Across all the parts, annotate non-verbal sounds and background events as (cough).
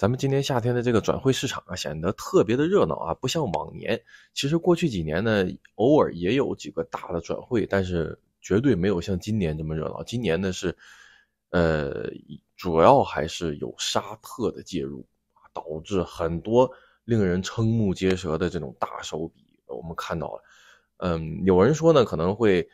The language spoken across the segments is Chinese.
咱们今年夏天的这个转会市场啊，显得特别的热闹啊，不像往年。其实过去几年呢，偶尔也有几个大的转会，但是绝对没有像今年这么热闹。今年呢是，呃，主要还是有沙特的介入导致很多令人瞠目结舌的这种大手笔，我们看到了。嗯，有人说呢，可能会。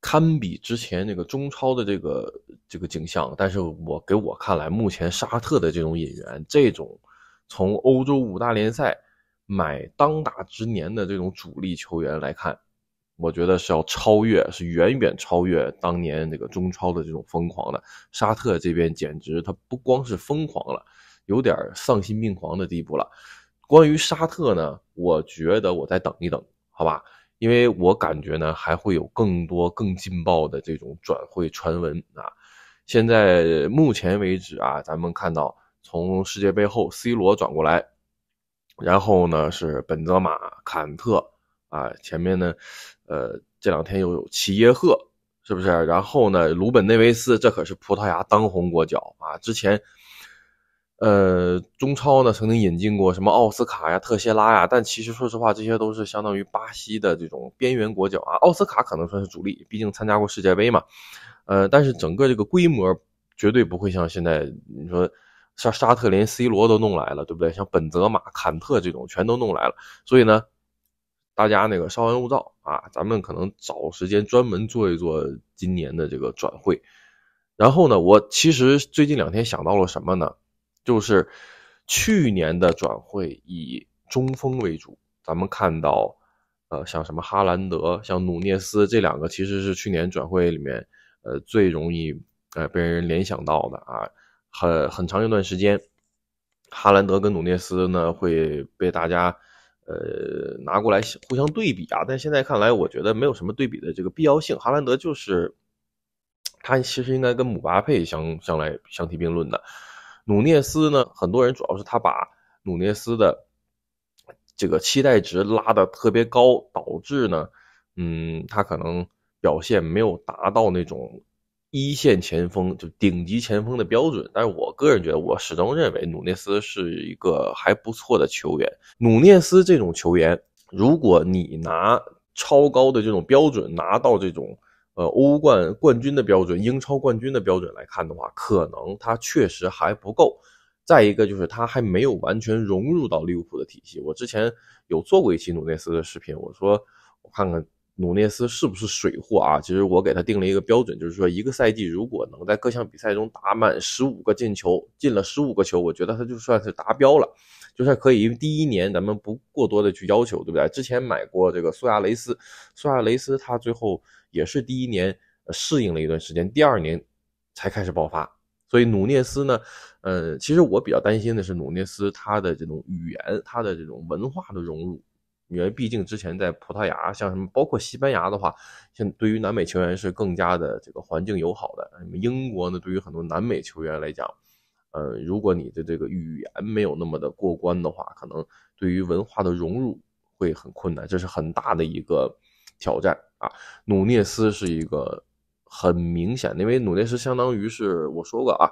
堪比之前那个中超的这个这个景象，但是我给我看来，目前沙特的这种引援，这种从欧洲五大联赛买当打之年的这种主力球员来看，我觉得是要超越，是远远超越当年那个中超的这种疯狂的。沙特这边简直他不光是疯狂了，有点丧心病狂的地步了。关于沙特呢，我觉得我再等一等，好吧。因为我感觉呢，还会有更多更劲爆的这种转会传闻啊！现在目前为止啊，咱们看到从世界杯后，C 罗转过来，然后呢是本泽马、坎特啊，前面呢，呃这两天又有齐耶赫，是不是？然后呢，鲁本内维斯，这可是葡萄牙当红国脚啊！之前。呃，中超呢曾经引进过什么奥斯卡呀、特谢拉呀，但其实说实话，这些都是相当于巴西的这种边缘国脚啊。奥斯卡可能算是主力，毕竟参加过世界杯嘛。呃，但是整个这个规模绝对不会像现在你说，像沙特连 C 罗都弄来了，对不对？像本泽马、坎特这种全都弄来了。所以呢，大家那个稍安勿躁啊，咱们可能找时间专门做一做今年的这个转会。然后呢，我其实最近两天想到了什么呢？就是去年的转会以中锋为主，咱们看到，呃，像什么哈兰德、像努涅斯这两个，其实是去年转会里面，呃，最容易呃被人联想到的啊。很很长一段时间，哈兰德跟努涅斯呢会被大家，呃，拿过来互相对比啊。但现在看来，我觉得没有什么对比的这个必要性。哈兰德就是，他其实应该跟姆巴佩相相来相提并论的。努涅斯呢？很多人主要是他把努涅斯的这个期待值拉得特别高，导致呢，嗯，他可能表现没有达到那种一线前锋就顶级前锋的标准。但是我个人觉得，我始终认为努涅斯是一个还不错的球员。努涅斯这种球员，如果你拿超高的这种标准拿到这种。呃，欧冠冠军的标准、英超冠军的标准来看的话，可能他确实还不够。再一个就是他还没有完全融入到利物浦的体系。我之前有做过一期努内斯的视频，我说我看看努内斯是不是水货啊？其实我给他定了一个标准，就是说一个赛季如果能在各项比赛中打满十五个进球，进了十五个球，我觉得他就算是达标了，就算可以。因为第一年咱们不过多的去要求，对不对？之前买过这个苏亚雷斯，苏亚雷斯他最后。也是第一年适应了一段时间，第二年才开始爆发。所以努涅斯呢，呃，其实我比较担心的是努涅斯他的这种语言、他的这种文化的融入，因为毕竟之前在葡萄牙，像什么包括西班牙的话，像对于南美球员是更加的这个环境友好的。么英国呢，对于很多南美球员来讲，呃，如果你的这个语言没有那么的过关的话，可能对于文化的融入会很困难，这是很大的一个挑战。啊，努涅斯是一个很明显的，因为努涅斯相当于是我说过啊，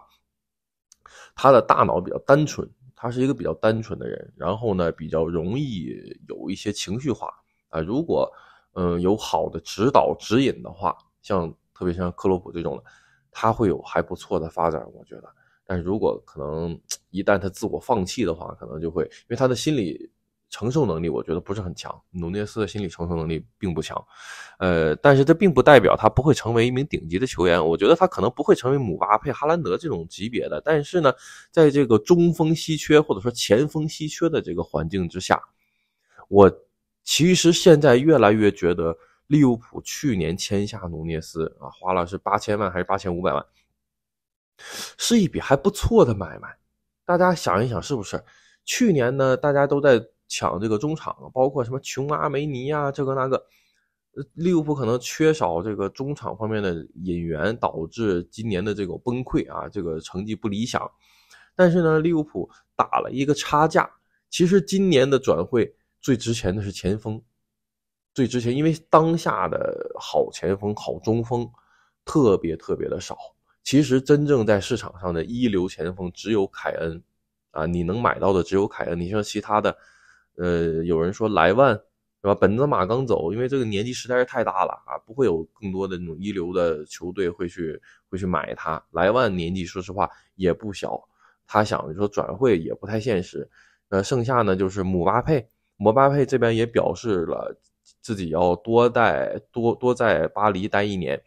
他的大脑比较单纯，他是一个比较单纯的人，然后呢比较容易有一些情绪化啊。如果嗯有好的指导指引的话，像特别像克洛普这种的，他会有还不错的发展，我觉得。但是如果可能 (tsk) 一旦他自我放弃的话，可能就会因为他的心理。承受能力我觉得不是很强，努涅斯的心理承受能力并不强，呃，但是这并不代表他不会成为一名顶级的球员。我觉得他可能不会成为姆巴佩、哈兰德这种级别的，但是呢，在这个中锋稀缺或者说前锋稀缺的这个环境之下，我其实现在越来越觉得，利物浦去年签下努涅斯啊，花了是八千万还是八千五百万，是一笔还不错的买卖。大家想一想是不是？去年呢，大家都在。抢这个中场，包括什么琼阿梅尼啊，这个那个，呃，利物浦可能缺少这个中场方面的引援，导致今年的这种崩溃啊，这个成绩不理想。但是呢，利物浦打了一个差价。其实今年的转会最值钱的是前锋，最值钱，因为当下的好前锋、好中锋特别特别的少。其实真正在市场上的一流前锋只有凯恩啊，你能买到的只有凯恩。你像其他的。呃，有人说莱万是吧？本泽马刚走，因为这个年纪实在是太大了啊，不会有更多的那种一流的球队会去会去买他。莱万年纪说实话也不小，他想说转会也不太现实。呃，剩下呢就是姆巴佩，姆巴佩这边也表示了自己要多待多多在巴黎待一年，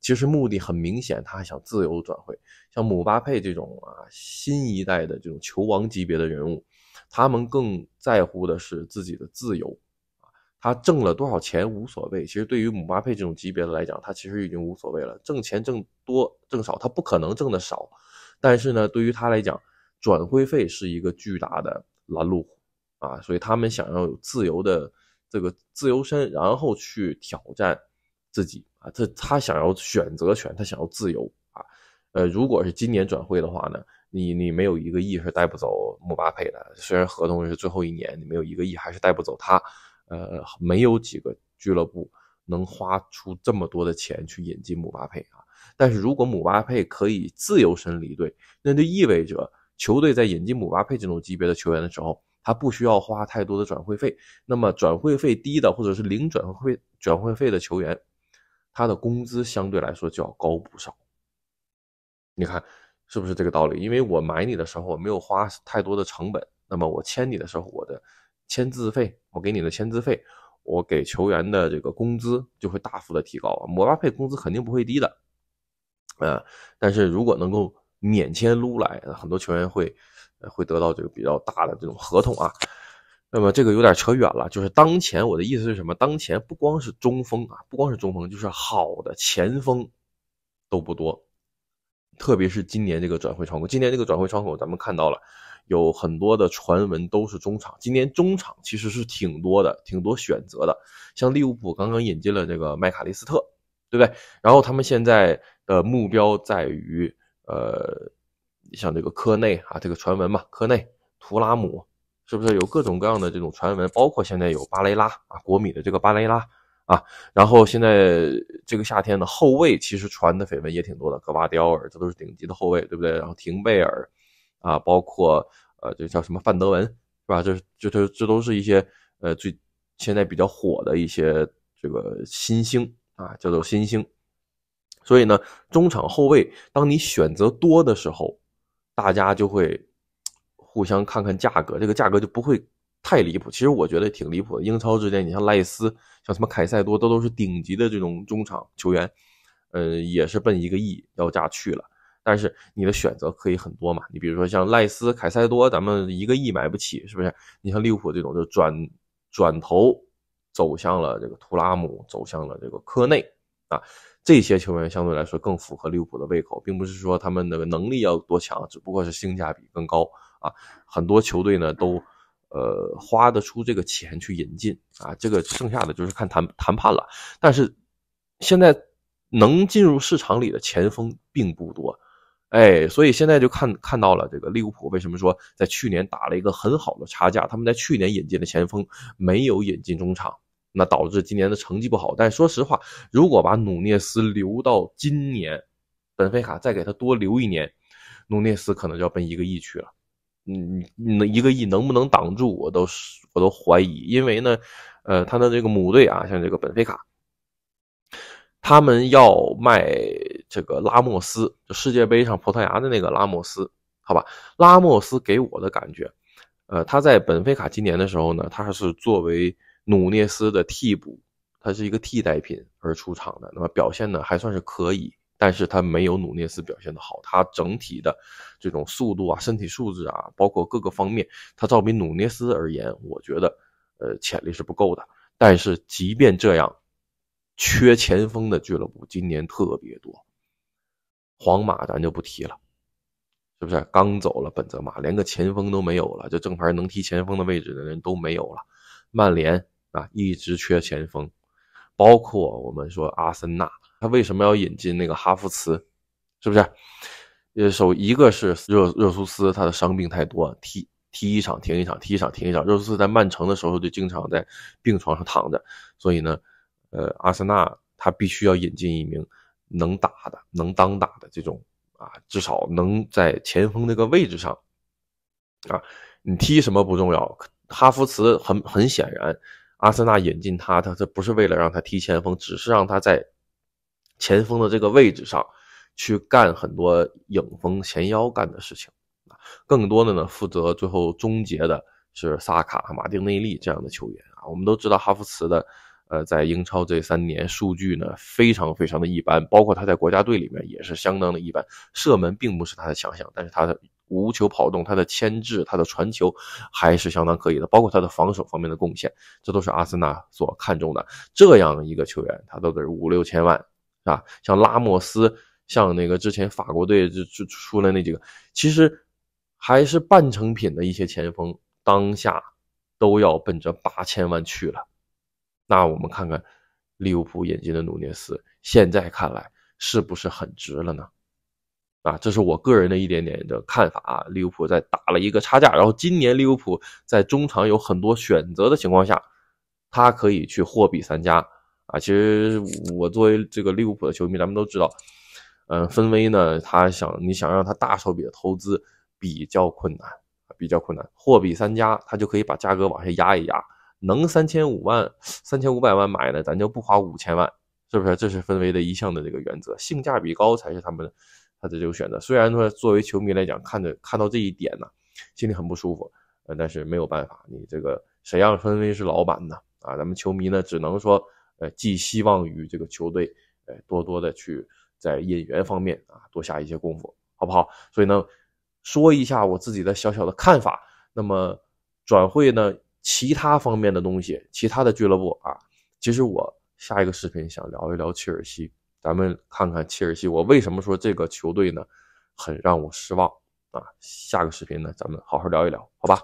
其实目的很明显，他还想自由转会。像姆巴佩这种啊，新一代的这种球王级别的人物。他们更在乎的是自己的自由，啊，他挣了多少钱无所谓。其实对于姆巴佩这种级别的来讲，他其实已经无所谓了，挣钱挣多挣少，他不可能挣得少。但是呢，对于他来讲，转会费是一个巨大的拦路虎，啊，所以他们想要有自由的这个自由身，然后去挑战自己啊，他他想要选择权，他想要自由啊，呃，如果是今年转会的话呢？你你没有一个亿是带不走姆巴佩的，虽然合同是最后一年，你没有一个亿还是带不走他。呃，没有几个俱乐部能花出这么多的钱去引进姆巴佩啊。但是如果姆巴佩可以自由身离队，那就意味着球队在引进姆巴佩这种级别的球员的时候，他不需要花太多的转会费。那么转会费低的或者是零转会转会费的球员，他的工资相对来说就要高不少。你看。是不是这个道理？因为我买你的时候我没有花太多的成本，那么我签你的时候，我的签字费，我给你的签字费，我给球员的这个工资就会大幅的提高姆巴佩工资肯定不会低的，呃，但是如果能够免签撸来，很多球员会会得到这个比较大的这种合同啊。那么这个有点扯远了，就是当前我的意思是什么？当前不光是中锋啊，不光是中锋，就是好的前锋都不多。特别是今年这个转会窗口，今年这个转会窗口，咱们看到了有很多的传闻都是中场。今年中场其实是挺多的，挺多选择的。像利物浦刚刚引进了这个麦卡利斯特，对不对？然后他们现在的目标在于，呃，像这个科内啊，这个传闻嘛，科内、图拉姆，是不是有各种各样的这种传闻？包括现在有巴雷拉啊，国米的这个巴雷拉。啊，然后现在这个夏天呢，后卫其实传的绯闻也挺多的，格瓦迪奥尔，这都是顶级的后卫，对不对？然后廷贝尔，啊，包括呃，这叫什么范德文，是吧？这、这、这、这都是一些呃，最现在比较火的一些这个新星啊，叫做新星。所以呢，中场后卫，当你选择多的时候，大家就会互相看看价格，这个价格就不会。太离谱，其实我觉得挺离谱的。英超之间，你像赖斯，像什么凯塞多，都都是顶级的这种中场球员，呃，也是奔一个亿要价去了。但是你的选择可以很多嘛？你比如说像赖斯、凯塞多，咱们一个亿买不起，是不是？你像利物浦这种，就转转头走向了这个图拉姆，走向了这个科内啊，这些球员相对来说更符合利物浦的胃口，并不是说他们的能力要多强，只不过是性价比更高啊。很多球队呢都。呃，花得出这个钱去引进啊，这个剩下的就是看谈谈判了。但是现在能进入市场里的前锋并不多，哎，所以现在就看看到了这个利物浦为什么说在去年打了一个很好的差价，他们在去年引进的前锋没有引进中场，那导致今年的成绩不好。但说实话，如果把努涅斯留到今年，本菲卡再给他多留一年，努涅斯可能就要奔一个亿去了。嗯，能一个亿能不能挡住，我都是我都怀疑，因为呢，呃，他的这个母队啊，像这个本菲卡，他们要卖这个拉莫斯，就世界杯上葡萄牙的那个拉莫斯，好吧，拉莫斯给我的感觉，呃，他在本菲卡今年的时候呢，他是作为努涅斯的替补，他是一个替代品而出场的，那么表现呢还算是可以。但是他没有努涅斯表现的好，他整体的这种速度啊、身体素质啊，包括各个方面，他照比努涅斯而言，我觉得呃潜力是不够的。但是即便这样，缺前锋的俱乐部今年特别多，皇马咱就不提了，是不是？刚走了本泽马，连个前锋都没有了，这正牌能踢前锋的位置的人都没有了。曼联啊，一直缺前锋，包括我们说阿森纳。他为什么要引进那个哈弗茨？是不是？呃，首一个是热热苏斯，他的伤病太多，踢踢一场停一场，踢一场停一场。热苏斯在曼城的时候就经常在病床上躺着，所以呢，呃，阿森纳他必须要引进一名能打的、能当打的这种啊，至少能在前锋那个位置上啊。你踢什么不重要。哈弗茨很很显然，阿森纳引进他，他这不是为了让他踢前锋，只是让他在。前锋的这个位置上，去干很多影锋前腰干的事情，更多的呢负责最后终结的是萨卡、马丁内利这样的球员啊。我们都知道哈弗茨的，呃，在英超这三年数据呢非常非常的一般，包括他在国家队里面也是相当的一般。射门并不是他的强项，但是他的无球跑动、他的牵制、他的传球还是相当可以的，包括他的防守方面的贡献，这都是阿森纳所看重的这样一个球员，他都得五六千万。是吧？像拉莫斯，像那个之前法国队就就出来那几个，其实还是半成品的一些前锋，当下都要奔着八千万去了。那我们看看利物浦引进的努涅斯，现在看来是不是很值了呢？啊，这是我个人的一点点的看法啊。利物浦在打了一个差价，然后今年利物浦在中场有很多选择的情况下，他可以去货比三家。啊，其实我作为这个利物浦的球迷，咱们都知道，嗯，分威呢，他想你想让他大手笔的投资比较困难，比较困难。货比三家，他就可以把价格往下压一压，能三千五万、三千五百万买的，咱就不花五千万，是不是？这是分威的一项的这个原则，性价比高才是他们的他的这个选择。虽然说作为球迷来讲，看着看到这一点呢，心里很不舒服，呃，但是没有办法，你这个谁让分威是老板呢？啊，咱们球迷呢，只能说。呃，寄希望于这个球队，呃，多多的去在引援方面啊，多下一些功夫，好不好？所以呢，说一下我自己的小小的看法。那么转会呢，其他方面的东西，其他的俱乐部啊，其实我下一个视频想聊一聊切尔西，咱们看看切尔西。我为什么说这个球队呢，很让我失望啊。下个视频呢，咱们好好聊一聊，好吧？